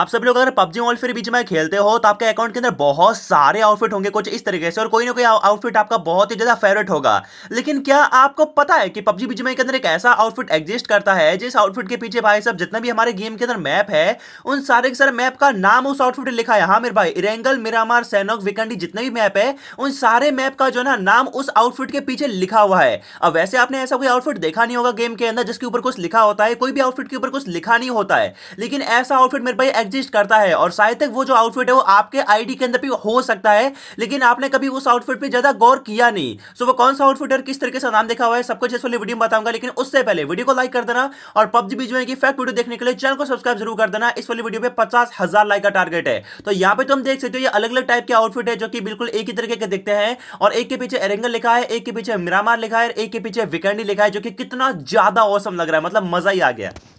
आप सब लोग अगर पबजी मॉल फिर बीच में खेलते हो तो आपके अकाउंट के अंदर बहुत सारे आउटफिट होंगे कुछ इस तरीके से और कोई ना कोई आउटफिट आपका बहुत ही ज़्यादा फेवरेट होगा लेकिन क्या आपको पता है कि पबजी बीच में के अंदर एक ऐसा आउटफिट एग्जिस्ट करता है जिस आउटफिट के पीछे भाई साहब जितना भी हमारे गेम के अंदर मैप है उन सारे के सारे मैप का नाम उस आउटफिट लिखा है हाँ मेरे भाई इरेंगल मिरामार सैनोक विकंडी जितने भी मैप है उन सारे मैप का जो है ना नाम उस आउटफिट के पीछे लिखा हुआ है अब वैसे आपने ऐसा कोई आउटफिट देखा नहीं होगा गेम के अंदर जिसके ऊपर कुछ लिखा होता है कोई भी आउटफिट के ऊपर कुछ लिखा नहीं होता है लेकिन ऐसा आउटफिट मेरे भाई एग्जिस्ट करता है और शायद तक वो जो आउटफिट है वो आपके आईडी के अंदर भी हो सकता है लेकिन आपने कभी उस आउटफिट पे ज्यादा गौर किया नहीं सो वो कौन सा आउटफिट और किस तरीके से नाम देखा हुआ है सब कुछ इस वाले वीडियो में बताऊंगा लेकिन उससे पहले वीडियो को लाइक कर देना और पब्जी बीच में फैक्ट वीडियो देखने के लिए चैनल को सब्सक्राइब जरूर कर देना इस वाले वीडियो पे पचास हजार लाइक का टारगेट है तो यहाँ पे तुम तो देख सकते हो ये अलग अलग टाइप के आउटफिट है जो कि बिल्कुल एक ही तरीके के देखते हैं और एक के पीछे एरेंगल लिखा है एक के पीछे मिरामार लिखा है एक के पीछे विकर्णी लिखा है जो कि कितना ज्यादा औसम लग रहा है मतलब मजा ही आ गया